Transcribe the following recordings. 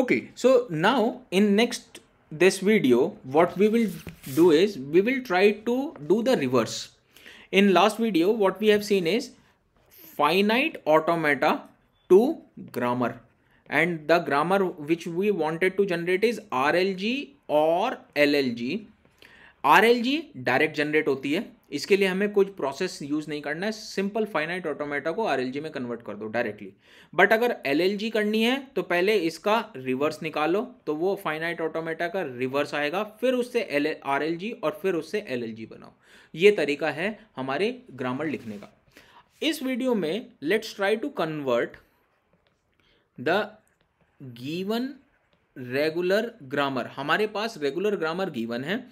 okay so now in next this video what we will do is we will try to do the reverse in last video what we have seen is finite automata to grammar and the grammar which we wanted to generate is RLG or LLG. RLG direct generate होती है इसके लिए हमें कुछ process use नहीं करना है simple finite automata को आर में कन्वर्ट कर दो डायरेक्टली बट अगर एल करनी है तो पहले इसका रिवर्स निकालो तो वो फाइनाइट ऑटोमेटा का रिवर्स आएगा फिर उससे एल आर और फिर उससे एल बनाओ ये तरीका है हमारे ग्रामर लिखने का इस वीडियो में let's try to convert the given regular grammar हमारे पास रेगुलर ग्रामर गिवन है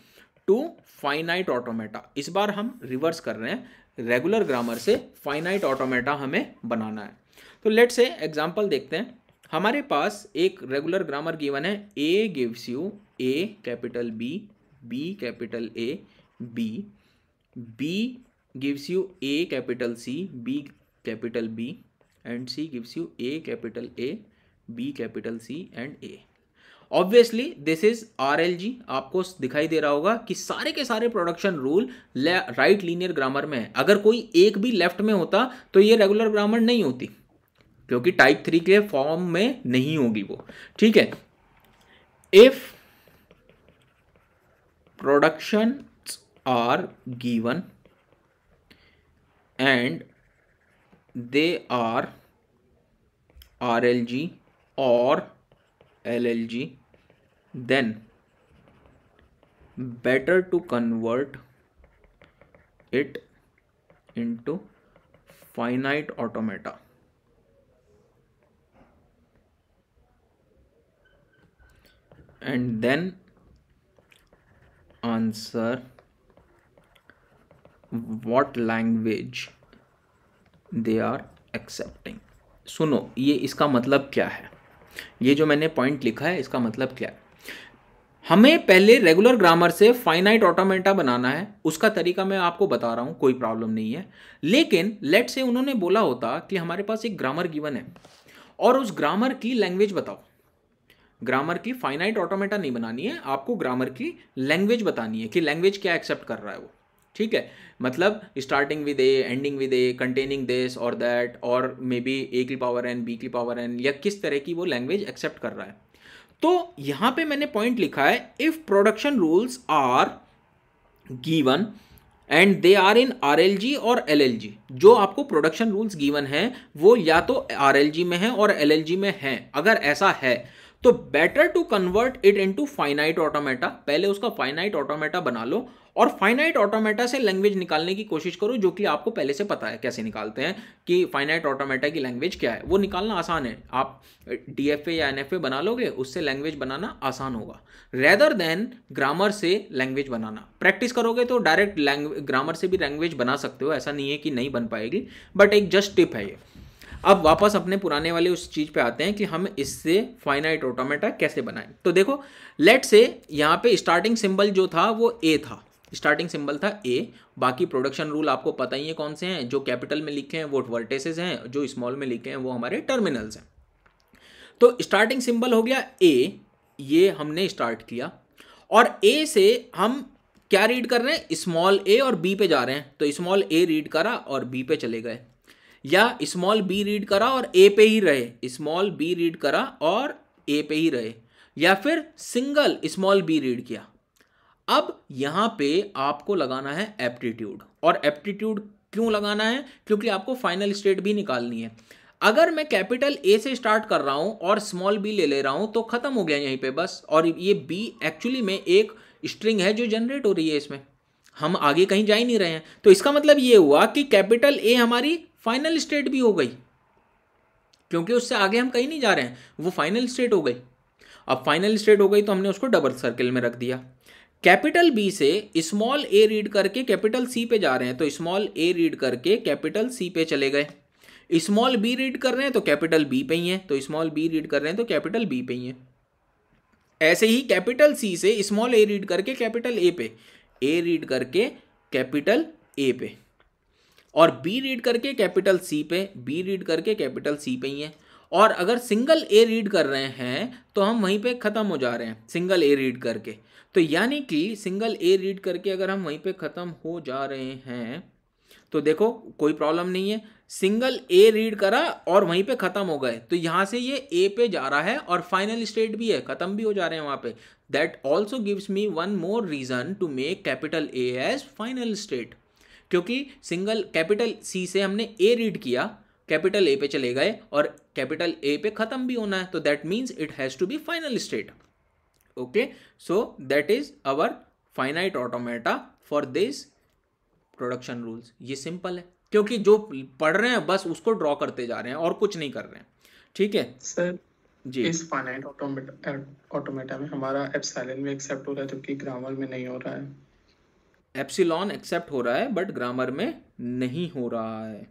टू फाइनाइट ऑटोमेटा इस बार हम रिवर्स कर रहे हैं रेगुलर ग्रामर से फाइनाइट ऑटोमेटा हमें बनाना है तो लेट्स से एग्जाम्पल देखते हैं हमारे पास एक रेगुलर ग्रामर गिवन है A gives you a capital B B capital A B B gives you a capital C B capital B and C gives you a capital A B capital C and A obviously this is R आपको दिखाई दे रहा होगा कि सारे के सारे production rule right linear grammar में है अगर कोई एक भी लेफ्ट में होता तो ये रेगुलर ग्रामर नहीं होती क्योंकि टाइप थ्री के फॉर्म में नहीं होगी वो ठीक है if production are given and they are R L G और L L G then better to convert it into finite automata and then answer what language they are accepting सुनो ये इसका मतलब क्या है ये जो मैंने पॉइंट लिखा है इसका मतलब क्या है हमें पहले रेगुलर ग्रामर से फाइनाइट ऑटोमेटा बनाना है उसका तरीका मैं आपको बता रहा हूँ कोई प्रॉब्लम नहीं है लेकिन लेट से उन्होंने बोला होता कि हमारे पास एक ग्रामर गिवन है और उस ग्रामर की लैंग्वेज बताओ ग्रामर की फाइनाइट ऑटोमेटा नहीं बनानी है आपको ग्रामर की लैंग्वेज बतानी है कि लैंग्वेज क्या एक्सेप्ट कर रहा है वो ठीक है मतलब starting with A ending with A containing this और दैट और मे बी ए की पावर एन बी की पावर एन या किस तरह की वो लैंग्वेज एक्सेप्ट कर रहा है तो यहां पे मैंने पॉइंट लिखा है if production rules are given and they are in R L G और एल एल जी जो आपको प्रोडक्शन रूल्स गिवन है वो या तो आर एल जी में है और एल एल जी में है अगर ऐसा है तो better to convert it into finite automata पहले उसका फाइनाइट ऑटोमेटा बना लो और फाइनाइट ऑटोमेटा से लैंग्वेज निकालने की कोशिश करो जो कि आपको पहले से पता है कैसे निकालते हैं कि फाइनाइट ऑटोमेटा की लैंग्वेज क्या है वो निकालना आसान है आप डी या एन बना लोगे उससे लैंग्वेज बनाना आसान होगा रेदर देन ग्रामर से लैंग्वेज बनाना प्रैक्टिस करोगे तो डायरेक्ट ग्रामर से भी लैंग्वेज बना सकते हो ऐसा नहीं है कि नहीं बन पाएगी बट एक जस्ट टिप है ये अब वापस अपने पुराने वाले उस चीज़ पे आते हैं कि हम इससे फाइनाइट ऑटोमेटा कैसे बनाएं तो देखो लेट से यहाँ पे स्टार्टिंग सिंबल जो था वो ए था स्टार्टिंग सिंबल था ए बाकी प्रोडक्शन रूल आपको पता ही है कौन से हैं जो कैपिटल में लिखे हैं वो वर्टेसेज हैं जो स्मॉल में लिखे हैं वो हमारे टर्मिनल्स हैं तो स्टार्टिंग सिंबल हो गया ए ये हमने स्टार्ट किया और ए से हम क्या रीड कर रहे हैं स्मॉल ए और बी पे जा रहे हैं तो स्मॉल ए रीड करा और बी पे चले गए या स्मॉल बी रीड करा और ए पे ही रहे स्मॉल बी रीड करा और ए पे ही रहे या फिर सिंगल स्मॉल बी रीड किया अब यहां पे आपको लगाना है एप्टीट्यूड और एप्टीट्यूड क्यों लगाना है क्योंकि आपको फाइनल स्टेट भी निकालनी है अगर मैं कैपिटल ए से स्टार्ट कर रहा हूं और स्मॉल बी ले ले रहा हूं तो खत्म हो गया यहीं पे बस और ये बी एक्चुअली में एक स्ट्रिंग है जो जनरेट हो रही है इसमें हम आगे कहीं जा ही नहीं रहे हैं तो इसका मतलब ये हुआ कि कैपिटल ए हमारी फाइनल स्टेट भी हो गई क्योंकि उससे आगे हम कहीं नहीं जा रहे हैं वो फाइनल स्टेट हो गई अब फाइनल स्टेट हो गई तो हमने उसको डबल सर्किल में रख दिया कैपिटल बी से स्मॉल ए रीड करके कैपिटल सी पे जा रहे हैं तो स्मॉल ए रीड करके कैपिटल सी पे चले गए स्मॉल बी रीड कर रहे हैं तो कैपिटल बी पे ही है तो स्मॉल बी रीड कर रहे हैं तो कैपिटल बी पे ही है ऐसे ही कैपिटल सी से स्मॉल ए रीड करके कैपिटल ए पे ए रीड करके कैपिटल ए पे और बी रीड करके कैपिटल सी पे बी रीड करके कैपिटल सी पे ही है और अगर सिंगल ए रीड कर रहे हैं तो हम वहीं पे ख़त्म हो जा रहे हैं सिंगल ए रीड करके तो यानी कि सिंगल ए रीड करके अगर हम वहीं पे ख़त्म हो जा रहे हैं तो देखो कोई प्रॉब्लम नहीं है सिंगल ए रीड करा और वहीं पे ख़त्म हो गए तो यहाँ से ये ए पे जा रहा है और फाइनल स्टेट भी है ख़त्म भी हो जा रहे हैं वहाँ पे that also gives me one more reason to make capital A as final state क्योंकि सिंगल कैपिटल सी से हमने ए रीड किया कैपिटल ए पे चले गए और कैपिटल ए पे ख़त्म भी होना है तो that means it has to be final state okay so that is our finite automata for this production rules ये सिंपल है क्योंकि जो पढ़ रहे हैं बस उसको ड्रॉ करते जा रहे हैं और कुछ नहीं कर रहे हैं ठीक है सर जी इस फाइनाइट ऑटोमेटा ऑटोमेटा में हमारा एप्सिलॉन में एक्सेप्ट हो रहा है जबकि ग्रामर में नहीं हो रहा है एप्सिलॉन एक्सेप्ट हो रहा है बट ग्रामर में नहीं हो रहा है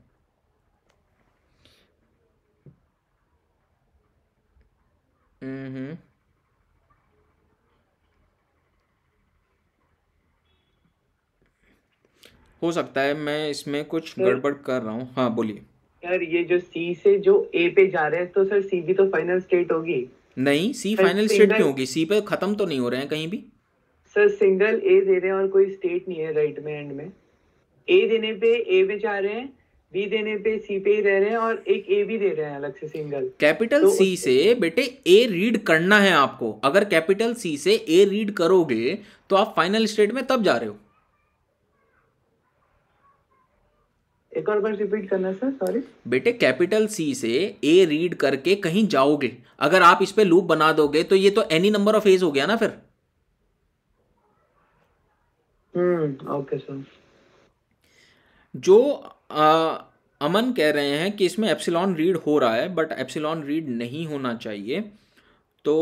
हम्म, हम्म। हो सकता है मैं इसमें कुछ गड़बड़ कर रहा हूँ हाँ बोलिए यार ये जो सी से जो ए पे जा रहे हैं तो सर सी भी तो फाइनल स्टेट होगी नहीं सी फाइनल स्टेट क्यों होगी सी पे खत्म तो नहीं हो रहे हैं कहीं भी सर सिंगल ए दे रहे हैं और कोई स्टेट नहीं है राइट में एंड में ए देने पे ए पे जा रहे हैं बी देने पे सी पे ही रह रहे हैं और एक ए भी दे रहे हैं अलग से सिंगल कैपिटल तो सी से बेटे ए रीड करना है आपको अगर कैपिटल सी से ए रीड करोगे तो आप फाइनल स्टेट में तब जा रहे हो एक और बार रिपीट करना सर सॉरी बेटे कैपिटल सी से ए रीड करके कहीं जाओगे अगर आप इस पे लूप बना दोगे तो ये तो एनी नंबर ऑफ एज हो गया ना फिर हम्म ओके सर जो आ, अमन कह रहे हैं कि इसमें एप्सिलॉन रीड हो रहा है बट एप्सिलॉन रीड नहीं होना चाहिए तो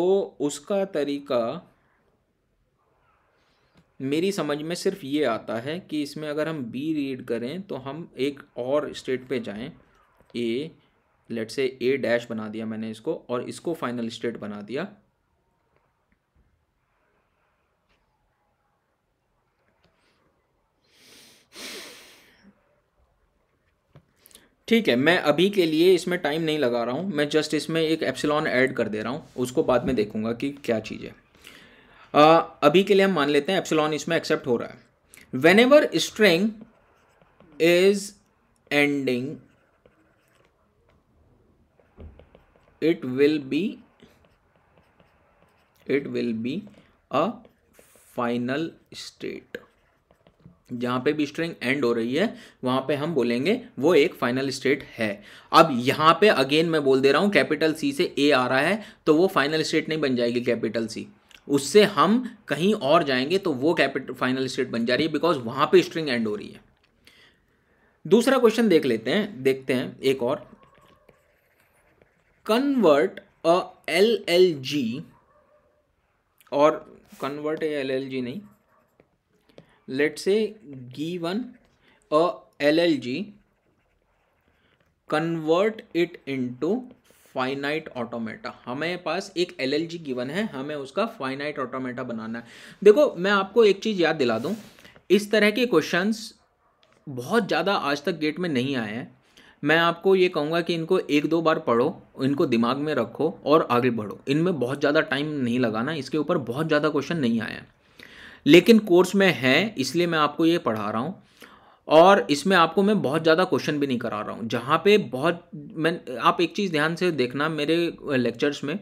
उसका तरीका मेरी समझ में सिर्फ ये आता है कि इसमें अगर हम बी रीड करें तो हम एक और स्टेट पे जाएं ए लेट से ए डैश बना दिया मैंने इसको और इसको फाइनल स्टेट बना दिया ठीक है मैं अभी के लिए इसमें टाइम नहीं लगा रहा हूँ मैं जस्ट इसमें एक एप्सिलॉन ऐड कर दे रहा हूँ उसको बाद में देखूँगा कि क्या चीज़ है अभी के लिए हम मान लेते हैं एप्सिलॉन इसमें एक्सेप्ट हो रहा है whenever string is ending it will be it will be a final state जहां पे भी स्ट्रिंग एंड हो रही है वहां पे हम बोलेंगे वो एक फाइनल स्टेट है अब यहां पे अगेन मैं बोल दे रहा हूं कैपिटल सी से ए आ रहा है तो वो फाइनल स्टेट नहीं बन जाएगी कैपिटल सी उससे हम कहीं और जाएंगे तो वो कैपिटल फाइनल स्टेट बन जा रही है बिकॉज वहां पे स्ट्रिंग एंड हो रही है दूसरा क्वेश्चन देख लेते हैं देखते हैं एक और convert a L L G और convert a L L G नहीं let say one a L L G convert it into finite automata हमें पास एक एल एल जी गिवन है हमें उसका फाइनाइट ऑटोमेटा बनाना है देखो मैं आपको एक चीज़ याद दिला दूँ इस तरह के क्वेश्चंस बहुत ज़्यादा आज तक गेट में नहीं आए हैं मैं आपको ये कहूँगा कि इनको एक दो बार पढ़ो इनको दिमाग में रखो और आगे बढ़ो इनमें बहुत ज़्यादा टाइम नहीं लगाना इसके ऊपर बहुत ज़्यादा क्वेश्चन नहीं आया लेकिन कोर्स में है इसलिए मैं आपको ये पढ़ा रहा हूँ और इसमें आपको मैं बहुत ज़्यादा क्वेश्चन भी नहीं करा रहा हूँ जहाँ पे बहुत मैं आप एक चीज़ ध्यान से देखना मेरे लेक्चर्स में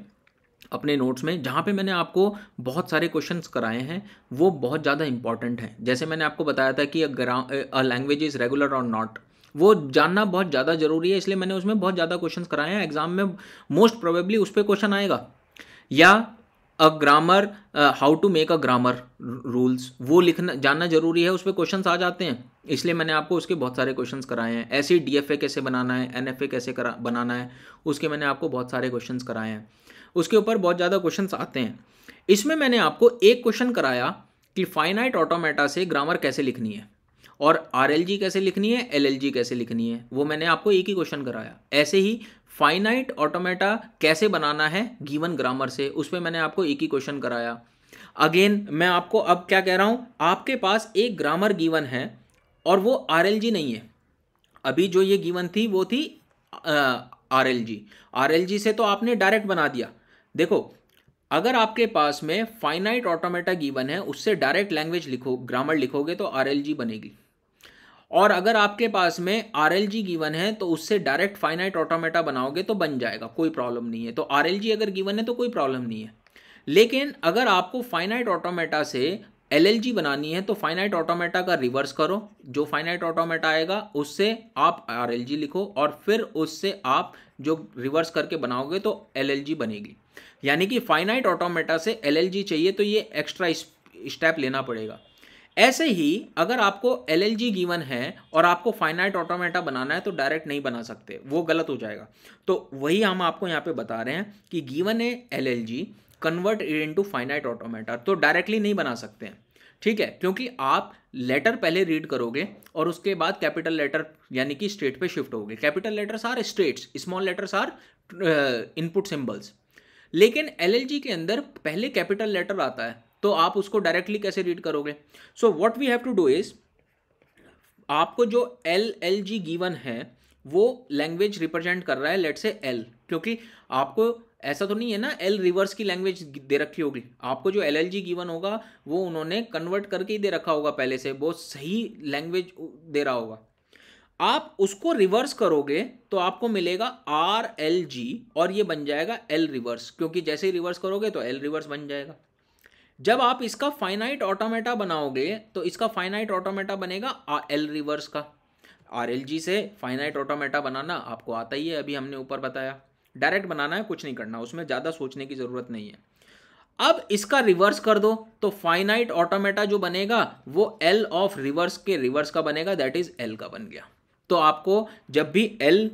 अपने नोट्स में जहाँ पे मैंने आपको बहुत सारे क्वेश्चंस कराए हैं वो बहुत ज़्यादा इंपॉर्टेंट हैं जैसे मैंने आपको बताया था कि अ लैंग्वेज इज़ रेगुलर और नॉट वो जानना बहुत ज़्यादा ज़रूरी है इसलिए मैंने उसमें बहुत ज़्यादा क्वेश्चन कराए हैं एग्जाम में मोस्ट प्रोबेबली उस पर क्वेश्चन आएगा या a grammar how to make a grammar rules वो लिखना जानना जरूरी है उस पर क्वेश्चन आ जाते हैं इसलिए मैंने आपको उसके बहुत सारे क्वेश्चन कराए हैं ऐसे ही डी कैसे बनाना है एन कैसे करा बनाना है उसके मैंने आपको बहुत सारे क्वेश्चन कराए हैं उसके ऊपर बहुत ज़्यादा क्वेश्चन आते हैं इसमें मैंने आपको एक क्वेश्चन कराया कि फाइनाइट ऑटोमेटा से ग्रामर कैसे लिखनी है और आर कैसे लिखनी है एल कैसे लिखनी है वो मैंने आपको एक ही क्वेश्चन कराया ऐसे ही फाइनाइट ऑटोमेटा कैसे बनाना है गिवन ग्रामर से उस पर मैंने आपको एक ही क्वेश्चन कराया अगेन मैं आपको अब क्या कह रहा हूँ आपके पास एक ग्रामर गिवन है और वो आर नहीं है अभी जो ये गिवन थी वो थी आर एल जी से तो आपने डायरेक्ट बना दिया देखो अगर आपके पास में फाइनाइट ऑटोमेटा गिवन है उससे डायरेक्ट लैंग्वेज लिखो ग्रामर लिखोगे तो आर बनेगी और अगर आपके पास में आर एल जी गिवन है तो उससे डायरेक्ट फाइनाइट ऑटोमेटा बनाओगे तो बन जाएगा कोई प्रॉब्लम नहीं है तो आर एल जी अगर गिवन है तो कोई प्रॉब्लम नहीं है लेकिन अगर आपको फाइनाइट ऑटोमेटा से एल एल जी बनानी है तो फाइनाइट ऑटोमेटा का रिवर्स करो जो फाइनाइट ऑटोमेटा आएगा उससे आप आर एल जी लिखो और फिर उससे आप जो रिवर्स करके बनाओगे तो एल एल जी बनेगी यानी कि फाइनाइट ऑटोमेटा से एल एल जी चाहिए तो ये एक्स्ट्रा स्टेप लेना पड़ेगा ऐसे ही अगर आपको एल एल जी गीवन है और आपको फाइनाइट ऑटोमेटा बनाना है तो डायरेक्ट नहीं बना सकते वो गलत हो जाएगा तो वही हम आपको यहाँ पे बता रहे हैं कि गीवन है L L G convert it to finite automata तो डायरेक्टली नहीं बना सकते हैं ठीक है क्योंकि आप लेटर पहले रीड करोगे और उसके बाद कैपिटल लेटर यानी कि स्टेट पे शिफ्ट होगे capital letters are states small letters are input symbols लेकिन एल के अंदर पहले कैपिटल लेटर आता है तो आप उसको डायरेक्टली कैसे रीड करोगे so what we have to do is आपको जो एल एल जी गिवन है वो लैंग्वेज रिप्रेजेंट कर रहा है लेट से एल क्योंकि आपको ऐसा तो नहीं है ना एल रिवर्स की लैंग्वेज दे रखी होगी आपको जो एल एल जी गिवन होगा वो उन्होंने कन्वर्ट करके ही दे रखा होगा पहले से वो सही लैंग्वेज दे रहा होगा आप उसको रिवर्स करोगे तो आपको मिलेगा आर एल जी और ये बन जाएगा एल रिवर्स क्योंकि जैसे ही रिवर्स करोगे तो एल रिवर्स बन जाएगा जब आप इसका फाइनाइट ऑटोमेटा बनाओगे तो इसका फाइनाइट ऑटोमेटा बनेगा एल रिवर्स का आर एल जी से फाइनाइट ऑटोमेटा बनाना आपको आता ही है अभी हमने ऊपर बताया डायरेक्ट बनाना है कुछ नहीं करना उसमें ज़्यादा सोचने की ज़रूरत नहीं है अब इसका रिवर्स कर दो तो फाइनाइट ऑटोमेटा जो बनेगा वो एल ऑफ रिवर्स के रिवर्स का बनेगा दैट इज एल का बन गया तो आपको जब भी एल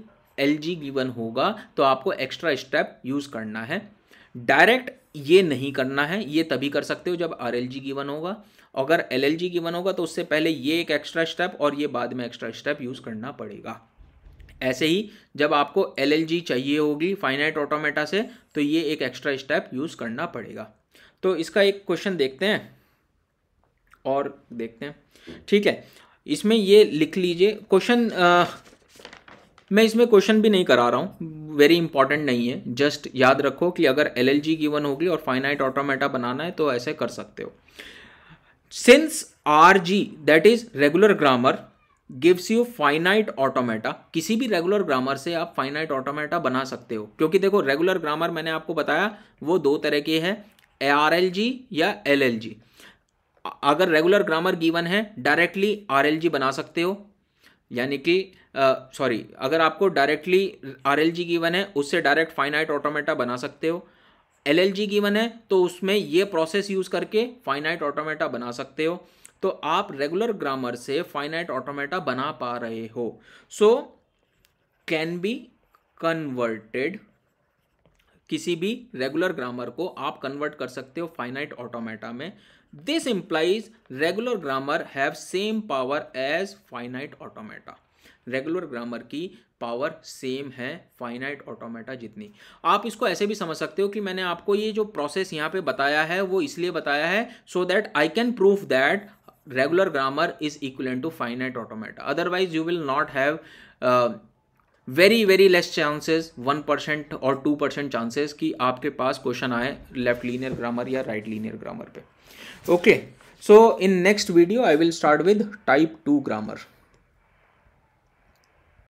एल जी गिवन होगा तो आपको एक्स्ट्रा स्टेप यूज़ करना है डायरेक्ट ये नहीं करना है ये तभी कर सकते हो जब आर एल जी गिवन होगा अगर एल एल जी गिवन होगा तो उससे पहले ये एक एक्स्ट्रा स्टेप और ये बाद में एक्स्ट्रा स्टेप यूज़ करना पड़ेगा ऐसे ही जब आपको एल एल जी चाहिए होगी फाइनाइट ऑटोमेटा से तो ये एक एक्स्ट्रा स्टेप यूज़ करना पड़ेगा तो इसका एक क्वेश्चन देखते हैं और देखते हैं ठीक है इसमें ये लिख लीजिए क्वेश्चन मैं इसमें क्वेश्चन भी नहीं करा रहा हूँ वेरी इंपॉर्टेंट नहीं है जस्ट याद रखो कि अगर एल एल जी गिवन होगी और फाइनाइट ऑटोमेटा बनाना है तो ऐसे कर सकते हो since R G that is regular grammar gives you finite automata किसी भी रेगुलर ग्रामर से आप फाइनाइट ऑटोमेटा बना सकते हो क्योंकि देखो रेगुलर ग्रामर मैंने आपको बताया वो दो तरह के हैं ए आर एल जी या एल एल जी अगर रेगुलर ग्रामर गिवन है डायरेक्टली आर एल जी बना सकते हो यानी कि सॉरी अगर आपको directly R L G given है उससे डायरेक्ट फाइनाइट ऑटोमेटा बना सकते हो एल एल जी गीवन है तो उसमें ये प्रोसेस यूज़ करके फाइनाइट ऑटोमेटा बना सकते हो तो आप रेगुलर ग्रामर से फाइनाइट ऑटोमेटा बना पा रहे हो सो कैन बी कन्वर्टेड किसी भी रेगुलर ग्रामर को आप कन्वर्ट कर सकते हो फाइनाइट ऑटोमेटा में this implies regular grammar have same power as finite automata regular grammar की पावर सेम है फाइनाइट ऑटोमेटा जितनी आप इसको ऐसे भी समझ सकते हो कि मैंने आपको ये जो प्रोसेस यहाँ पे बताया है वो इसलिए बताया है so that I can prove that regular grammar is equal to finite automata otherwise you will not have very very less chances one percent और टू परसेंट चांसेस कि आपके पास क्वेश्चन आए लेफ्ट लीनियर ग्रामर या right linear grammar पे okay so in next video I will start with type two grammar